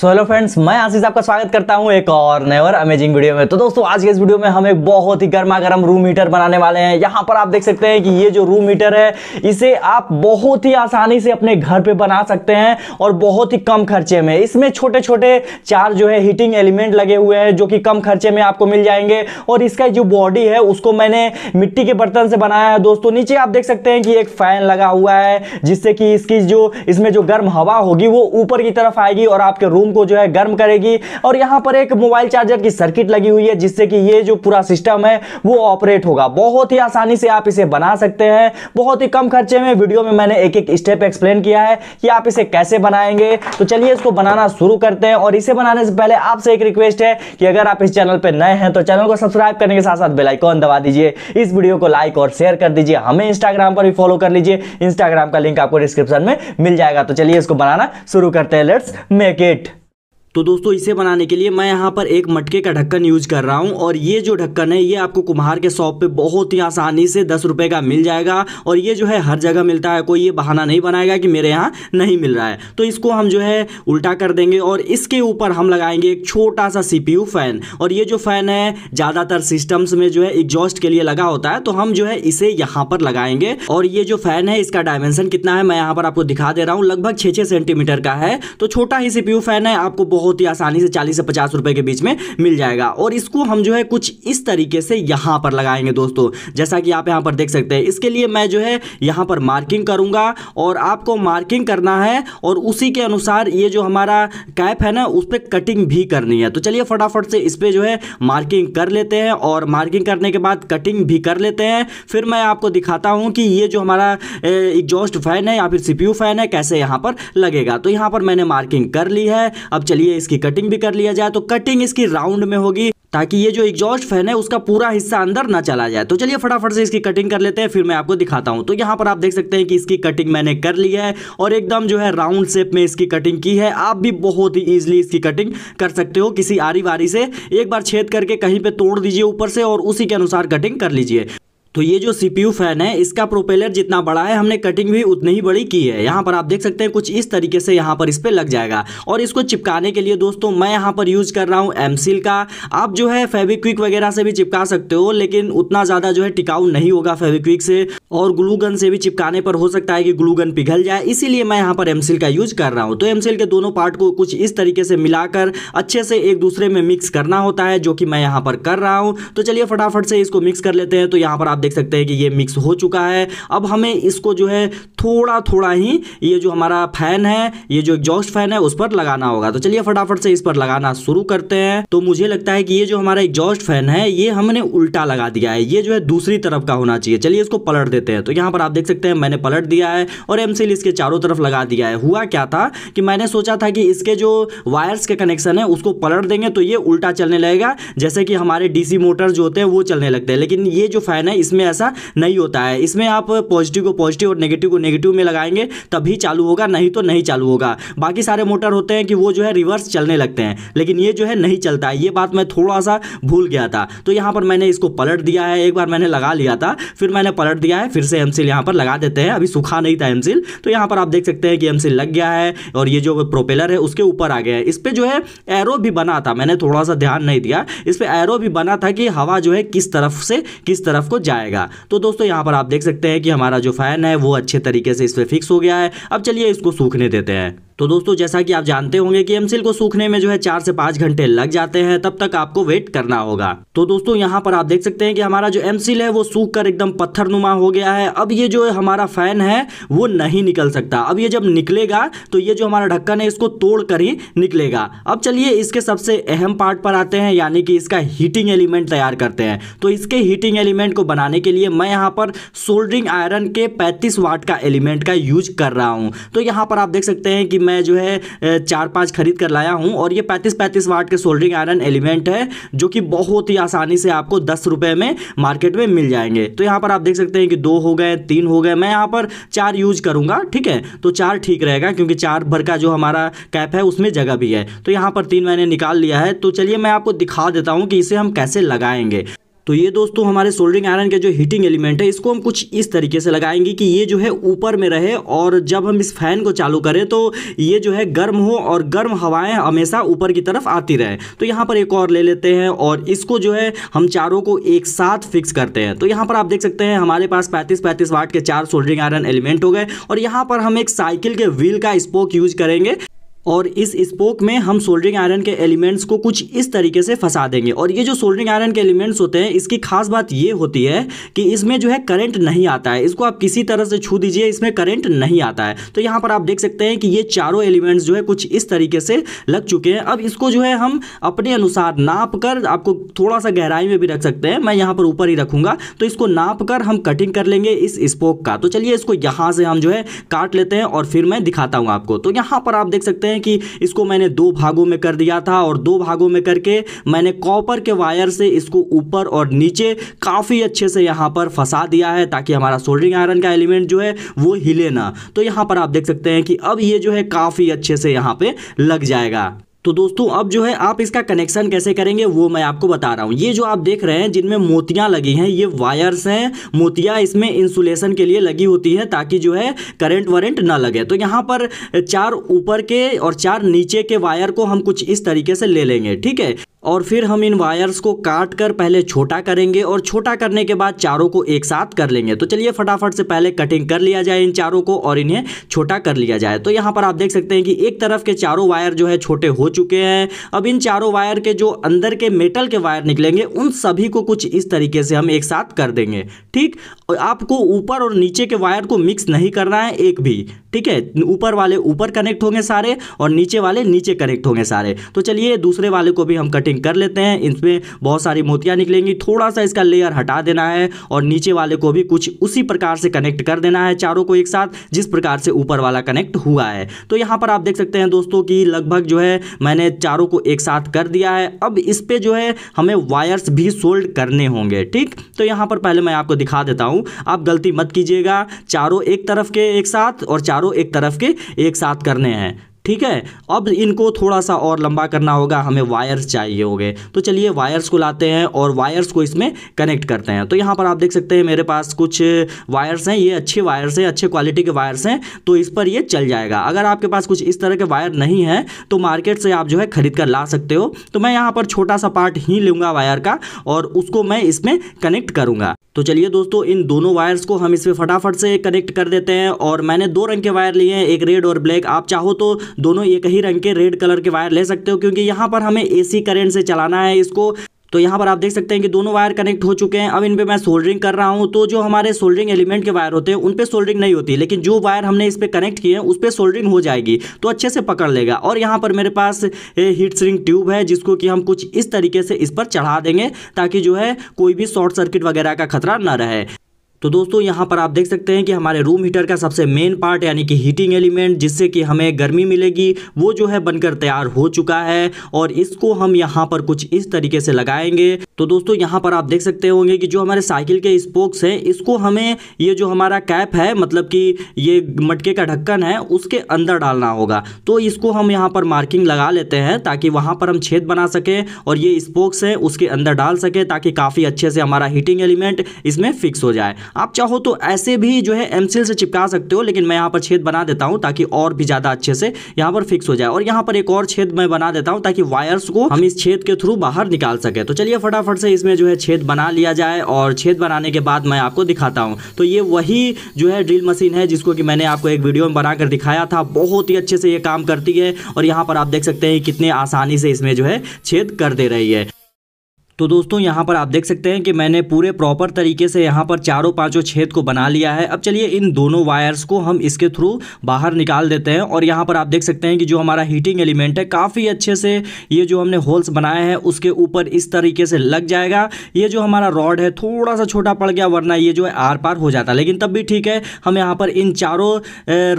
so hello friends मैं आशीष आपका स्वागत करता हूं एक और नए और अमेजिंग वीडियो में तो दोस्तों आज के इस वीडियो में हम एक बहुत ही गर्मा गर्म रूम हीटर बनाने वाले हैं यहां पर आप देख सकते हैं कि ये जो रूम हीटर है इसे आप बहुत ही आसानी से अपने घर पे बना सकते हैं और बहुत ही कम खर्चे में इसमें छोटे छोटे चार जो है हीटिंग एलिमेंट लगे हुए हैं जो कि कम खर्चे में आपको मिल जाएंगे और इसका जो बॉडी है उसको मैंने मिट्टी के बर्तन से बनाया है दोस्तों नीचे आप देख सकते हैं कि एक फैन लगा हुआ है जिससे कि इसकी जो इसमें जो गर्म हवा होगी वो ऊपर की तरफ आएगी और आपके रूम खून को जो है गर्म करेगी और यहां पर एक मोबाइल चार्जर की सर्किट लगी हुई है जिससे कि ये जो पूरा सिस्टम है वो ऑपरेट होगा बहुत ही आसानी से आप इसे बना सकते हैं बहुत ही कम खर्चे में वीडियो में मैंने एक एक स्टेप एक्सप्लेन किया है कि आप इसे कैसे बनाएंगे तो चलिए इसको बनाना शुरू करते हैं और इसे बनाने से पहले आपसे एक रिक्वेस्ट है कि अगर आप इस चैनल पर नए हैं तो चैनल को सब्सक्राइब करने के साथ साथ बेलाइकॉन दबा दीजिए इस वीडियो को लाइक और शेयर कर दीजिए हमें इंस्टाग्राम पर भी फॉलो कर लीजिए इंस्टाग्राम का लिंक आपको डिस्क्रिप्शन में मिल जाएगा तो चलिए इसको बनाना शुरू करते हैं लेट्स मेक इट तो दोस्तों इसे बनाने के लिए मैं यहाँ पर एक मटके का ढक्कन यूज कर रहा हूँ और ये जो ढक्कन है ये आपको कुम्हार के शॉप पे बहुत ही आसानी से दस रुपये का मिल जाएगा और ये जो है हर जगह मिलता है कोई ये बहाना नहीं बनाएगा कि मेरे यहाँ नहीं मिल रहा है तो इसको हम जो है उल्टा कर देंगे और इसके ऊपर हम लगाएंगे एक छोटा सा सी फैन और ये जो फैन है ज़्यादातर सिस्टम्स में जो है एग्जॉस्ट के लिए लगा होता है तो हम जो है इसे यहाँ पर लगाएंगे और ये जो फैन है इसका डायमेंशन कितना है मैं यहाँ पर आपको दिखा दे रहा हूँ लगभग छः छः सेंटीमीटर का है तो छोटा ही सी फैन है आपको बहुत ही आसानी से चालीस से पचास रुपए के बीच में मिल जाएगा और इसको हम जो है कुछ इस तरीके से यहां पर लगाएंगे दोस्तों जैसा कि आप यहां पर देख सकते हैं इसके लिए मैं जो है यहां पर मार्किंग करूंगा और आपको मार्किंग करना है और उसी के अनुसार ये जो हमारा कैप है ना उस पर कटिंग भी करनी है तो चलिए फटाफट से इस पर जो है मार्किंग कर लेते हैं और मार्किंग करने के बाद कटिंग भी कर लेते हैं फिर मैं आपको दिखाता हूँ कि ये जो हमारा एग्जॉस्ट फैन है या फिर सीपीयू फैन है कैसे यहाँ पर लगेगा तो यहाँ पर मैंने मार्किंग कर ली है अब चलिए लिए इसकी कटिंग भी कर लिया जाए तो कटिंग इसकी राउंड में होगी ताकि ये जो एग्जॉस्ट फैन है उसका पूरा हिस्सा अंदर ना चला जाए तो चलिए फटाफट से इसकी कटिंग कर लेते हैं फिर मैं आपको दिखाता हूं तो यहां पर आप देख सकते हैं कि इसकी कटिंग मैंने कर ली है और एकदम जो है राउंड शेप में इसकी कटिंग की है आप भी बहुत ही ईजिली इसकी कटिंग कर सकते हो किसी आरी वारी से एक बार छेद करके कहीं पर तोड़ दीजिए ऊपर से और उसी के अनुसार कटिंग कर लीजिए तो ये जो सीपीयू फैन है इसका प्रोपेलर जितना बड़ा है हमने कटिंग भी उतनी ही बड़ी की है यहाँ पर आप देख सकते हैं कुछ इस तरीके से यहाँ पर इस पर लग जाएगा और इसको चिपकाने के लिए दोस्तों मैं यहाँ पर यूज़ कर रहा हूँ एमसील का आप जो है फेविक्विक वगैरह से भी चिपका सकते हो लेकिन उतना ज़्यादा जो है टिकाऊ नहीं होगा फेविक्विक से और ग्लूगन से भी चिपकाने पर हो सकता है कि ग्लूगन पिघल जाए इसीलिए मैं यहाँ पर एमसील का यूज कर रहा हूँ तो एमसील के दोनों पार्ट को कुछ इस तरीके से मिलाकर अच्छे से एक दूसरे में मिक्स करना होता है जो कि मैं यहाँ पर कर रहा हूँ तो चलिए फटाफट से इसको मिक्स कर लेते हैं तो यहाँ पर आप देख सकते हैं कि ये मिक्स हो चुका है अब हमें इसको जो है थोड़ा थोड़ा ही ये जो हमारा फैन है ये जो एग्जॉस्ट फैन है उस पर लगाना होगा तो चलिए फटाफट से इस पर लगाना शुरू करते हैं तो मुझे लगता है कि ये जो हमारा एग्जॉस्ट फैन है ये हमने उल्टा लगा दिया है ये जो है दूसरी तरफ का होना चाहिए चलिए इसको पलट देते हैं तो यहाँ पर आप देख सकते हैं मैंने पलट दिया है और एम इसके चारों तरफ लगा दिया है हुआ क्या था कि मैंने सोचा था कि इसके जो वायर्स के कनेक्शन है उसको पलट देंगे तो ये उल्टा चलने लगेगा जैसे कि हमारे डीसी मोटर जो होते हैं वो चलने लगते हैं लेकिन ये जो फैन है इस इसमें ऐसा नहीं होता है इसमें आप पॉजिटिव को पॉजिटिव और नेगेटिव को नेगेटिव में लगाएंगे तभी चालू होगा नहीं तो नहीं चालू होगा बाकी सारे मोटर होते हैं कि वो जो है रिवर्स चलने लगते हैं लेकिन ये जो है नहीं चलता है ये बात मैं थोड़ा सा भूल गया था तो यहाँ पर मैंने इसको पलट दिया है एक बार मैंने लगा लिया था फिर मैंने पलट दिया है फिर से एम सिल यहाँ पर लगा देते हैं अभी सूखा नहीं था एम सिल तो यहाँ पर आप देख सकते हैं कि एम सिल लग गया है और ये जो प्रोपेलर है उसके ऊपर आ गया है इस पर जो है एरो भी बना था मैंने थोड़ा सा ध्यान नहीं दिया इस पर एरो भी बना था कि हवा जो है किस तरफ से किस तरफ को जाए आएगा तो दोस्तों यहाँ पर आप देख सकते हैं कि हमारा जो फ़ैन है वो अच्छे तरीके से इस पर फिक्स हो गया है अब चलिए इसको सूखने देते हैं तो दोस्तों जैसा कि आप जानते होंगे कि एमसील को सूखने में जो है चार से पांच घंटे लग जाते हैं तब तक आपको वेट करना होगा तो दोस्तों यहाँ पर आप देख सकते हैं कि हमारा जो एमसील है वो सूख कर एकदम पत्थर नुमा हो गया है अब ये जो हमारा फैन है वो नहीं निकल सकता अब ये जब निकलेगा तो ये जो हमारा ढक्कन है इसको तोड़ कर ही निकलेगा अब चलिए इसके सबसे अहम पार्ट पर आते हैं यानी कि इसका हीटिंग एलिमेंट तैयार करते हैं तो इसके हीटिंग एलिमेंट को बनाने के लिए मैं यहाँ पर सोल्डरिंग आयरन के पैंतीस वाट का एलिमेंट का यूज कर रहा हूँ तो यहाँ पर आप देख सकते हैं कि मैं जो है चार पांच खरीद कर लाया हूं और ये पैंतीस पैंतीस वाट के सोल्डरिंग आयरन एलिमेंट है जो कि बहुत ही आसानी से आपको दस रुपए में मार्केट में मिल जाएंगे तो यहां पर आप देख सकते हैं कि दो हो गए तीन हो गए मैं यहां पर चार यूज करूंगा ठीक है तो चार ठीक रहेगा क्योंकि चार भर का जो हमारा कैप है उसमें जगह भी है तो यहां पर तीन मैंने निकाल लिया है तो चलिए मैं आपको दिखा देता हूं कि इसे हम कैसे लगाएंगे तो ये दोस्तों हमारे सोल्डरिंग आयरन के जो हीटिंग एलिमेंट है इसको हम कुछ इस तरीके से लगाएंगे कि ये जो है ऊपर में रहे और जब हम इस फैन को चालू करें तो ये जो है गर्म हो और गर्म हवाएं हमेशा ऊपर की तरफ आती रहे तो यहाँ पर एक और ले लेते हैं और इसको जो है हम चारों को एक साथ फिक्स करते हैं तो यहाँ पर आप देख सकते हैं हमारे पास पैंतीस पैंतीस वाट के चार सोल्डरिंग आयरन एलिमेंट हो गए और यहाँ पर हम एक साइकिल के व्हील का स्पोक यूज करेंगे और इस स्पोक में हम सोल्डरिंग आयरन के एलिमेंट्स को कुछ इस तरीके से फंसा देंगे और ये जो सोल्डरिंग आयरन के एलिमेंट्स होते हैं इसकी खास बात ये होती है कि इसमें जो है करंट नहीं आता है इसको आप किसी तरह से छू दीजिए इसमें करंट नहीं आता है तो यहाँ पर आप देख सकते हैं कि ये चारों एलिमेंट्स जो है कुछ इस तरीके से लग चुके हैं अब इसको जो है हम अपने अनुसार नाप कर आपको थोड़ा सा गहराई में भी रख सकते हैं मैं यहाँ पर ऊपर ही रखूँगा तो इसको नाप कर हम कटिंग कर लेंगे इस स्पोक का तो चलिए इसको यहाँ से हम जो है काट लेते हैं और फिर मैं दिखाता हूँ आपको तो यहाँ पर आप देख सकते हैं हैं कि इसको मैंने दो भागों में कर दिया था और दो भागों में करके मैंने कॉपर के वायर से इसको ऊपर और नीचे काफ़ी अच्छे से यहाँ पर फंसा दिया है ताकि हमारा सोल्डरिंग आयरन का एलिमेंट जो है वो हिले ना तो यहाँ पर आप देख सकते हैं कि अब ये जो है काफ़ी अच्छे से यहाँ पर लग जाएगा तो दोस्तों अब जो है आप इसका कनेक्शन कैसे करेंगे वो मैं आपको बता रहा हूँ ये जो आप देख रहे हैं जिनमें मोतियाँ लगी हैं ये वायर्स हैं मोतियाँ इसमें इंसुलेशन के लिए लगी होती है ताकि जो है करंट वरेंट ना लगे तो यहाँ पर चार ऊपर के और चार नीचे के वायर को हम कुछ इस तरीके से ले लेंगे ठीक है और फिर हम इन वायर्स को काट कर पहले छोटा करेंगे और छोटा करने के बाद चारों को एक साथ कर लेंगे तो चलिए फटाफट से पहले कटिंग कर लिया जाए इन चारों को और इन्हें छोटा कर लिया जाए तो यहाँ पर आप देख सकते हैं कि एक तरफ के चारों वायर जो है छोटे हो चुके हैं अब इन चारों वायर के जो अंदर के मेटल के वायर निकलेंगे उन सभी को कुछ इस तरीके से हम एक साथ कर देंगे ठीक आपको ऊपर और नीचे के वायर को मिक्स नहीं करना है एक भी ठीक है ऊपर वाले ऊपर कनेक्ट होंगे सारे और नीचे वाले नीचे कनेक्ट होंगे सारे तो चलिए दूसरे वाले को भी हम कटिंग कटिंग कर लेते हैं इसमें बहुत सारी मोतियाँ निकलेंगी थोड़ा सा इसका लेयर हटा देना है और नीचे वाले को भी कुछ उसी प्रकार से कनेक्ट कर देना है चारों को एक साथ जिस प्रकार से ऊपर वाला कनेक्ट हुआ है तो यहाँ पर आप देख सकते हैं दोस्तों कि लगभग जो है मैंने चारों को एक साथ कर दिया है अब इस पर जो है हमें वायर्स भी सोल्ड करने होंगे ठीक तो यहाँ पर पहले मैं आपको दिखा देता हूँ आप गलती मत कीजिएगा चारों एक तरफ के एक साथ और चारों एक तरफ के एक साथ करने हैं ठीक है अब इनको थोड़ा सा और लंबा करना होगा हमें वायर्स चाहिए होंगे तो चलिए वायर्स को लाते हैं और वायर्स को इसमें कनेक्ट करते हैं तो यहाँ पर आप देख सकते हैं मेरे पास कुछ वायर्स हैं ये अच्छे वायर्स हैं अच्छे क्वालिटी के वायर्स हैं तो इस पर ये चल जाएगा अगर आपके पास कुछ इस तरह के वायर नहीं है तो मार्केट से आप जो है खरीद कर ला सकते हो तो मैं यहाँ पर छोटा सा पार्ट ही लूँगा वायर का और उसको मैं इसमें कनेक्ट करूँगा तो चलिए दोस्तों इन दोनों वायर्स को हम इसमें फटाफट से कनेक्ट कर देते हैं और मैंने दो रंग के वायर लिए हैं एक रेड और ब्लैक आप चाहो तो दोनों एक ही रंग के रेड कलर के वायर ले सकते हो क्योंकि यहाँ पर हमें एसी करंट से चलाना है इसको तो यहाँ पर आप देख सकते हैं कि दोनों वायर कनेक्ट हो चुके हैं अब इन पर मैं सोल्डरिंग कर रहा हूँ तो जो हमारे सोल्डरिंग एलिमेंट के वायर होते हैं उन पर सोल्डरिंग नहीं होती लेकिन जो वायर हमने इस पर कनेक्ट किए हैं उस पर सोल्डरिंग हो जाएगी तो अच्छे से पकड़ लेगा और यहाँ पर मेरे पास हीट स्ट्रिंग ट्यूब है जिसको कि हम कुछ इस तरीके से इस पर चढ़ा देंगे ताकि जो है कोई भी शॉर्ट सर्किट वगैरह का खतरा ना रहे तो दोस्तों यहाँ पर आप देख सकते हैं कि हमारे रूम हीटर का सबसे मेन पार्ट यानी कि हीटिंग एलिमेंट जिससे कि हमें गर्मी मिलेगी वो जो है बनकर तैयार हो चुका है और इसको हम यहाँ पर कुछ इस तरीके से लगाएंगे तो दोस्तों यहाँ पर आप देख सकते होंगे कि जो हमारे साइकिल के स्पोक्स हैं इसको हमें ये जो हमारा कैप है मतलब कि ये मटके का ढक्कन है उसके अंदर डालना होगा तो इसको हम यहाँ पर मार्किंग लगा लेते हैं ताकि वहाँ पर हम छेद बना सकें और ये स्पोक्स हैं उसके अंदर डाल सकें ताकि काफ़ी अच्छे से हमारा हीटिंग एलिमेंट इसमें फिक्स हो जाए आप चाहो तो ऐसे भी जो है एमसील से चिपका सकते हो लेकिन मैं यहाँ पर छेद बना देता हूँ ताकि और भी ज़्यादा अच्छे से यहाँ पर फिक्स हो जाए और यहाँ पर एक और छेद मैं बना देता हूँ ताकि वायर्स को हम इस छेद के थ्रू बाहर निकाल सके तो चलिए फटाफट से इसमें जो है छेद बना लिया जाए और छेद बनाने के बाद मैं आपको दिखाता हूँ तो ये वही जो है ड्रिल मशीन है जिसको कि मैंने आपको एक वीडियो में बनाकर दिखाया था बहुत ही अच्छे से ये काम करती है और यहाँ पर आप देख सकते हैं कितने आसानी से इसमें जो है छेद कर दे रही है तो दोस्तों यहाँ पर आप देख सकते हैं कि मैंने पूरे प्रॉपर तरीके से यहाँ पर चारों पाँचों छेद को बना लिया है अब चलिए इन दोनों वायर्स को हम इसके थ्रू बाहर निकाल देते हैं और यहाँ पर आप देख सकते हैं कि जो हमारा हीटिंग एलिमेंट है काफ़ी अच्छे से ये जो हमने होल्स बनाए हैं उसके ऊपर इस तरीके से लग जाएगा ये जो हमारा रॉड है थोड़ा सा छोटा पड़ गया वरना ये जो है आर पार हो जाता लेकिन तब भी ठीक है हम यहाँ पर इन चारों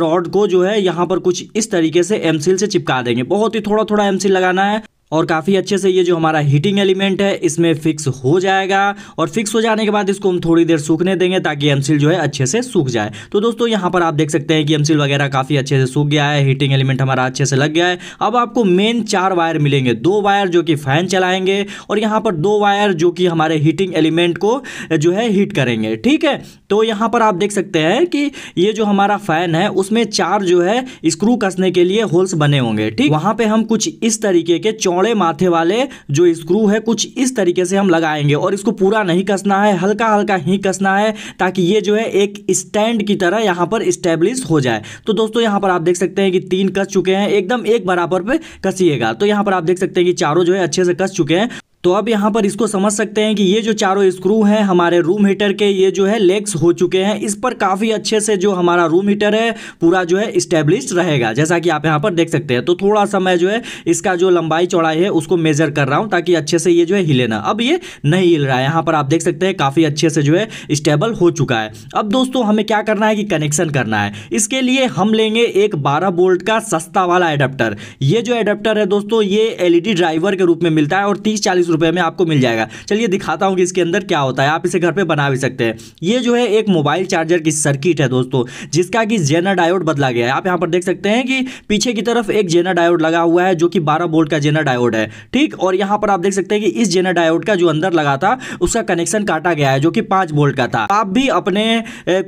रॉड को जो है यहाँ पर कुछ इस तरीके से एमसील से चिपका देंगे बहुत ही थोड़ा थोड़ा एमसील लगाना है और काफ़ी अच्छे से ये जो हमारा हीटिंग एलिमेंट है इसमें फिक्स हो जाएगा और फिक्स हो जाने के बाद इसको हम थोड़ी देर सूखने देंगे ताकि एमसील जो है अच्छे से सूख जाए तो दोस्तों यहाँ पर आप देख सकते हैं कि एमसील वगैरह काफ़ी अच्छे से सूख गया है हीटिंग एलिमेंट हमारा अच्छे से लग गया है अब आपको मेन चार वायर मिलेंगे दो वायर जो कि फ़ैन चलाएंगे और यहाँ पर दो वायर जो कि हमारे हीटिंग एलिमेंट को जो है हीट करेंगे ठीक है तो यहाँ पर आप देख सकते हैं कि ये जो हमारा फ़ैन है उसमें चार जो है स्क्रू कसने के लिए होल्स बने होंगे ठीक वहाँ पर हम कुछ इस तरीके के चौड़ चौड़े माथे वाले जो स्क्रू है कुछ इस तरीके से हम लगाएंगे और इसको पूरा नहीं कसना है हल्का हल्का ही कसना है ताकि ये जो है एक स्टैंड की तरह यहाँ पर स्टेब्लिश हो जाए तो दोस्तों यहाँ पर आप देख सकते हैं कि तीन कस चुके हैं एकदम एक बराबर पे कसिएगा तो यहाँ पर आप देख सकते हैं कि चारों जो है अच्छे से कस चुके हैं तो अब यहाँ पर इसको समझ सकते हैं कि ये जो चारों स्क्रू हैं हमारे रूम हीटर के ये जो है लेग्स हो चुके हैं इस पर काफ़ी अच्छे से जो हमारा रूम हीटर है पूरा जो है इस्टेब्लिश रहेगा जैसा कि आप यहाँ पर देख सकते हैं तो थोड़ा सा मैं जो है इसका जो लंबाई चौड़ाई है उसको मेजर कर रहा हूँ ताकि अच्छे से ये जो है हिले ना अब ये नहीं हिल रहा है यहाँ पर आप देख सकते हैं काफ़ी अच्छे से जो है स्टेबल हो चुका है अब दोस्तों हमें क्या करना है कि कनेक्शन करना है इसके लिए हम लेंगे एक बारह बोल्ट का सस्ता वाला एडाप्टर ये जो एडाप्टर है दोस्तों ये एल ड्राइवर के रूप में मिलता है और तीस चालीस रुपए में आपको मिल जाएगा चलिए दिखाता हूँ कि इसके अंदर क्या होता है आप इसे घर पे बना भी सकते हैं ये जो है एक मोबाइल चार्जर की सर्किट है दोस्तों जिसका कि जेना डायोड बदला गया है आप यहाँ पर देख सकते हैं कि पीछे की तरफ एक जेना डायोड लगा हुआ है जो कि बारह बोल्ट का जेना डायोड है ठीक और यहाँ पर आप देख सकते हैं कि इस जेना डायोड का जो अंदर लगा था उसका कनेक्शन काटा गया है जो कि पाँच बोल्ट का था आप भी अपने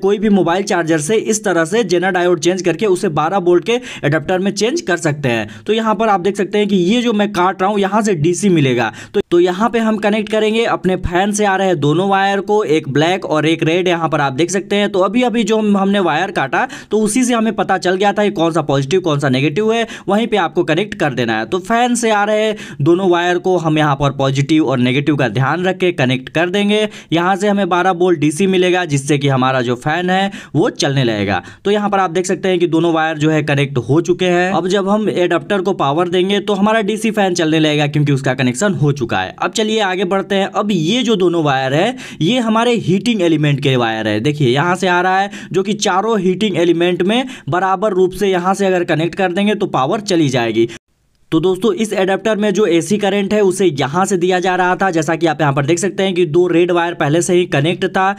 कोई भी मोबाइल चार्जर से इस तरह से जेना डायोड चेंज करके उसे बारह बोल्ट के एडेप्टर में चेंज कर सकते हैं तो यहाँ पर आप देख सकते हैं कि ये जो मैं काट रहा हूँ यहाँ से डीसी मिलेगा तो तो यहाँ पे हम कनेक्ट करेंगे अपने फैन से आ रहे दोनों वायर को एक ब्लैक और एक रेड यहाँ पर आप देख सकते हैं तो अभी अभी जो हमने वायर काटा तो उसी से हमें पता चल गया था कि कौन सा पॉजिटिव कौन सा नेगेटिव है वहीं पर आपको कनेक्ट कर देना है तो फैन से आ रहे दोनों वायर को हम यहाँ पर पॉजिटिव और नेगेटिव का ध्यान रख के कनेक्ट कर देंगे यहाँ से हमें बारह बोल्ट डी मिलेगा जिससे कि हमारा जो फैन है वो चलने लगेगा तो यहाँ पर आप देख सकते हैं कि दोनों वायर जो है कनेक्ट हो चुके हैं अब जब हम एडाप्टर को पावर देंगे तो हमारा डी फैन चलने लगेगा क्योंकि उसका कनेक्शन हो चुका है है अब चलिए आगे बढ़ते हैं अब ये जो दोनों वायर है ये हमारे हीटिंग एलिमेंट के वायर है देखिए यहाँ से आ रहा है जो कि चारों हीटिंग एलिमेंट में बराबर रूप से यहाँ से अगर कनेक्ट कर देंगे तो पावर चली जाएगी तो दोस्तों इस एडाप्टर में जो एसी करंट है उसे यहाँ से दिया जा रहा था जैसा कि आप यहाँ पर देख सकते हैं कि दो रेड वायर पहले से ही कनेक्ट था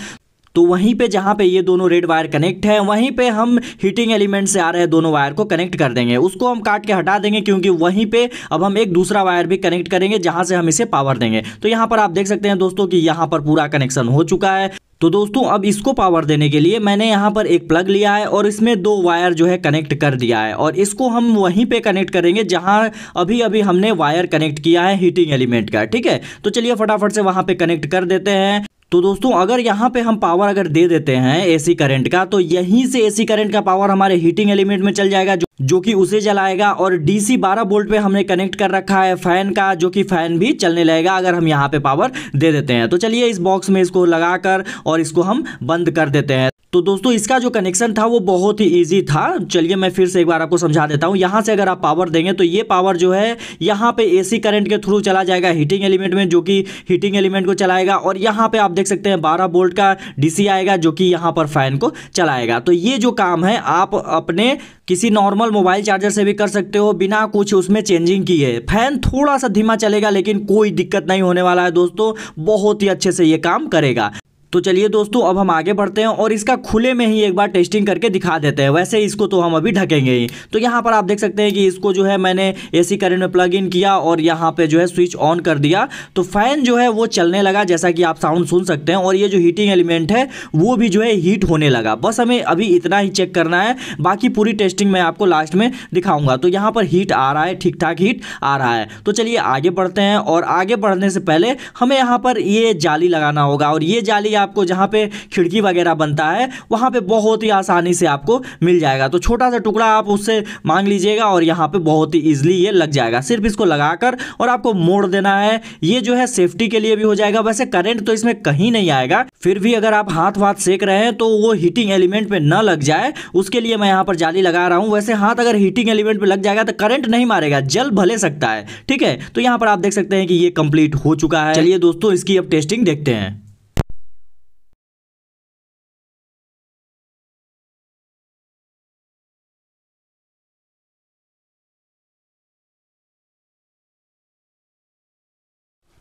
तो वहीं पे जहाँ पे ये दोनों रेड वायर कनेक्ट है वहीं पे हम हीटिंग एलिमेंट से आ रहे दोनों वायर को कनेक्ट कर देंगे उसको हम काट के हटा देंगे क्योंकि वहीं पे अब हम एक दूसरा वायर भी कनेक्ट करेंगे जहाँ से हम इसे पावर देंगे तो यहाँ पर आप देख सकते हैं दोस्तों कि यहाँ पर पूरा कनेक्शन हो चुका है तो दोस्तों अब इसको पावर देने के लिए मैंने यहाँ पर एक प्लग लिया है और इसमें दो वायर जो है कनेक्ट कर दिया है और इसको हम वहीं पे कनेक्ट करेंगे जहाँ अभी अभी हमने वायर कनेक्ट किया है हीटिंग एलिमेंट का ठीक है तो चलिए फटाफट से वहाँ पे कनेक्ट कर देते हैं तो दोस्तों अगर यहाँ पे हम पावर अगर दे देते हैं एसी करंट का तो यहीं से एसी करंट का पावर हमारे हीटिंग एलिमेंट में चल जाएगा जो, जो कि उसे जलाएगा और डीसी 12 वोल्ट पे हमने कनेक्ट कर रखा है फैन का जो कि फैन भी चलने लगेगा अगर हम यहाँ पे पावर दे देते हैं तो चलिए इस बॉक्स में इसको लगाकर और इसको हम बंद कर देते हैं तो दोस्तों इसका जो कनेक्शन था वो बहुत ही ईजी था चलिए मैं फिर से एक बार आपको समझा देता हूँ यहाँ से अगर आप पावर देंगे तो ये पावर जो है यहाँ पे एसी करंट के थ्रू चला जाएगा हीटिंग एलिमेंट में जो कि हीटिंग एलिमेंट को चलाएगा और यहाँ पे आप देख सकते हैं बारह बोल्ट का डीसी आएगा जो कि यहाँ पर फैन को चलाएगा तो ये जो काम है आप अपने किसी नॉर्मल मोबाइल चार्जर से भी कर सकते हो बिना कुछ उसमें चेंजिंग किए फैन थोड़ा सा धीमा चलेगा लेकिन कोई दिक्कत नहीं होने वाला है दोस्तों बहुत ही अच्छे से ये काम करेगा तो चलिए दोस्तों अब हम आगे बढ़ते हैं और इसका खुले में ही एक बार टेस्टिंग करके दिखा देते हैं वैसे इसको तो हम अभी ढकेंगे ही तो यहाँ पर आप देख सकते हैं कि इसको जो है मैंने ए सी में प्लग इन किया और यहाँ पर जो है स्विच ऑन कर दिया तो फैन जो है वो चलने लगा जैसा कि आप साउंड सुन सकते हैं और ये जो हीटिंग एलिमेंट है वो भी जो है हीट होने लगा बस हमें अभी इतना ही चेक करना है बाकी पूरी टेस्टिंग मैं आपको लास्ट में दिखाऊंगा तो यहाँ पर हीट आ रहा है ठीक ठाक हीट आ रहा है तो चलिए आगे बढ़ते हैं और आगे बढ़ने से पहले हमें यहाँ पर ये जाली लगाना होगा और ये जाली आपको जहाँ पे खिड़की वगैरह बनता है वहाँ पे बहुत ही आसानी से आपको मिल जाएगा तो छोटा सा टुकड़ा आप उससे मांग लीजिएगा और यहाँ पे बहुत ही ईजिली ये लग जाएगा सिर्फ इसको लगाकर और आपको मोड़ देना है ये जो है सेफ्टी के लिए भी हो जाएगा वैसे करेंट तो इसमें कहीं नहीं आएगा फिर भी अगर आप हाथ वाथ सेक रहे हैं तो वो हीटिंग एलिमेंट पर न लग जाए उसके लिए मैं यहाँ पर जाली लगा रहा हूँ वैसे हाथ अगर हीटिंग एलिमेंट पर लग जाएगा तो करंट नहीं मारेगा जल भले सकता है ठीक है तो यहाँ पर आप देख सकते हैं कि ये कंप्लीट हो चुका है चलिए दोस्तों इसकी अब टेस्टिंग देखते हैं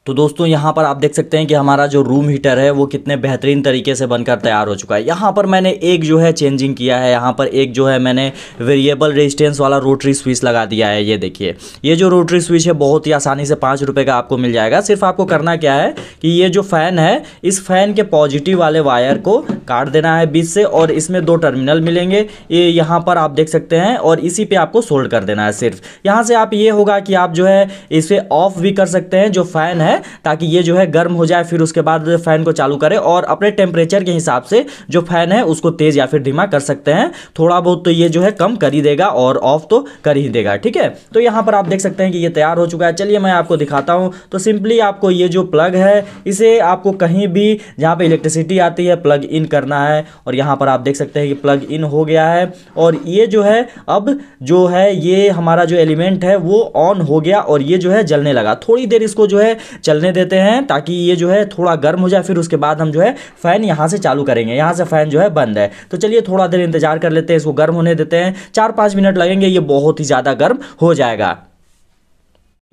तो दोस्तों यहाँ पर आप देख सकते हैं कि हमारा जो रूम हीटर है वो कितने बेहतरीन तरीके से बनकर तैयार हो चुका है यहाँ पर मैंने एक जो है चेंजिंग किया है यहाँ पर एक जो है मैंने वेरिएबल रेजिस्टेंस वाला रोटरी स्विच लगा दिया है ये देखिए ये जो रोटरी स्विच है बहुत ही आसानी से पाँच रुपये का आपको मिल जाएगा सिर्फ आपको करना क्या है कि ये जो फ़ैन है इस फ़ैन के पॉजिटिव वाले वायर को काट देना है बीच से और इसमें दो टर्मिनल मिलेंगे ये यहाँ पर आप देख सकते हैं और इसी पर आपको सोल्ड कर देना है सिर्फ यहाँ से आप ये होगा कि आप जो है इसे ऑफ भी कर सकते हैं जो फ़ैन है है ताकि ये जो है गर्म हो जाए फिर उसके बाद फ़ैन को चालू करें और अपने टेम्परेचर के हिसाब से जो फ़ैन है उसको तेज़ या फिर धीमा कर सकते हैं थोड़ा बहुत तो ये जो है कम कर ही देगा और ऑफ तो कर ही देगा ठीक है तो यहाँ पर आप देख सकते हैं कि ये तैयार हो चुका है चलिए मैं आपको दिखाता हूँ तो सिंपली आपको ये जो प्लग है इसे आपको कहीं भी जहाँ पर इलेक्ट्रिसिटी आती है प्लग इन करना है और यहाँ पर आप देख सकते हैं कि प्लग इन हो गया है और ये जो है अब जो है ये हमारा जो एलिमेंट है वो ऑन हो गया और ये जो है जलने लगा थोड़ी देर इसको जो है चलने देते हैं ताकि ये जो है थोड़ा गर्म हो जाए फिर उसके बाद हम जो है फ़ैन यहाँ से चालू करेंगे यहाँ से फ़ैन जो है बंद है तो चलिए थोड़ा देर इंतजार कर लेते हैं इसको गर्म होने देते हैं चार पाँच मिनट लगेंगे ये बहुत ही ज़्यादा गर्म हो जाएगा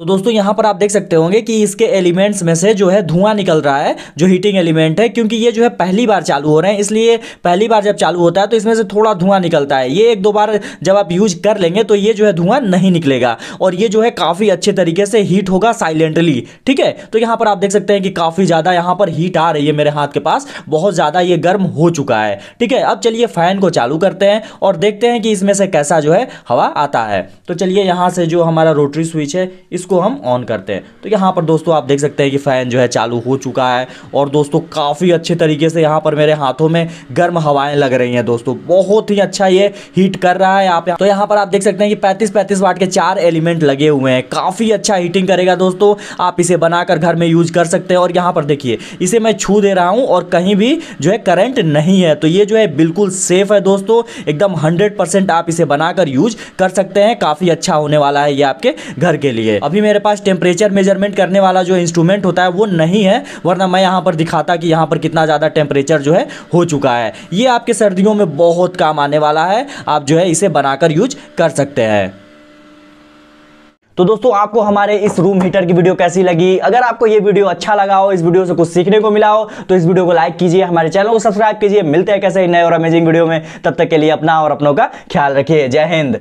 तो दोस्तों यहाँ पर आप देख सकते होंगे कि इसके एलिमेंट्स में से जो है धुआं निकल रहा है जो हीटिंग एलिमेंट है क्योंकि ये जो है पहली बार चालू हो रहे हैं इसलिए पहली बार जब चालू होता है तो इसमें से थोड़ा धुआं निकलता है ये एक दो बार जब आप यूज कर लेंगे तो ये जो है धुआं नहीं निकलेगा और ये जो है काफ़ी अच्छे तरीके से हीट होगा साइलेंटली ठीक है तो यहाँ पर आप देख सकते हैं कि काफ़ी ज़्यादा यहाँ पर हीट आ रही है मेरे हाथ के पास बहुत ज़्यादा ये गर्म हो चुका है ठीक है अब चलिए फ़ैन को चालू करते हैं और देखते हैं कि इसमें से कैसा जो है हवा आता है तो चलिए यहाँ से जो हमारा रोटरी स्विच है इसको इसको हम ऑन करते हैं तो यहाँ पर दोस्तों आप देख सकते हैं कि फ़ैन जो है चालू हो चुका है और दोस्तों काफ़ी अच्छे तरीके से यहाँ पर मेरे हाथों में गर्म हवाएं लग रही हैं दोस्तों बहुत ही अच्छा ये हीट कर रहा है पे तो यहाँ पर आप देख सकते हैं कि पैंतीस पैंतीस वाट के चार एलिमेंट लगे हुए हैं काफ़ी अच्छा हीटिंग करेगा दोस्तों आप इसे बनाकर घर में यूज कर सकते हैं और यहाँ पर देखिए इसे मैं छू दे रहा हूँ और कहीं भी जो है करंट नहीं है तो ये जो है बिल्कुल सेफ है दोस्तों एकदम हंड्रेड आप इसे बनाकर यूज कर सकते हैं काफ़ी अच्छा होने वाला है ये आपके घर के लिए अभी अभी मेरे पास टेम्परेचर मेजरमेंट करने वाला जो इंस्ट्रूमेंट होता है वो नहीं है वरना मैं यहाँ पर दिखाता कि यहाँ पर कितना ज़्यादा टेम्परेचर जो है हो चुका है ये आपके सर्दियों में बहुत काम आने वाला है आप जो है इसे बनाकर यूज कर सकते हैं तो दोस्तों आपको हमारे इस रूम हीटर की वीडियो कैसी लगी अगर आपको ये वीडियो अच्छा लगा हो इस वीडियो से कुछ सीखने को मिला हो तो इस वीडियो को लाइक कीजिए हमारे चैनल को सब्सक्राइब कीजिए मिलते हैं कैसे नए और अमेजिंग वीडियो में तब तक के लिए अपना और अपनों का ख्याल रखिए जय हिंद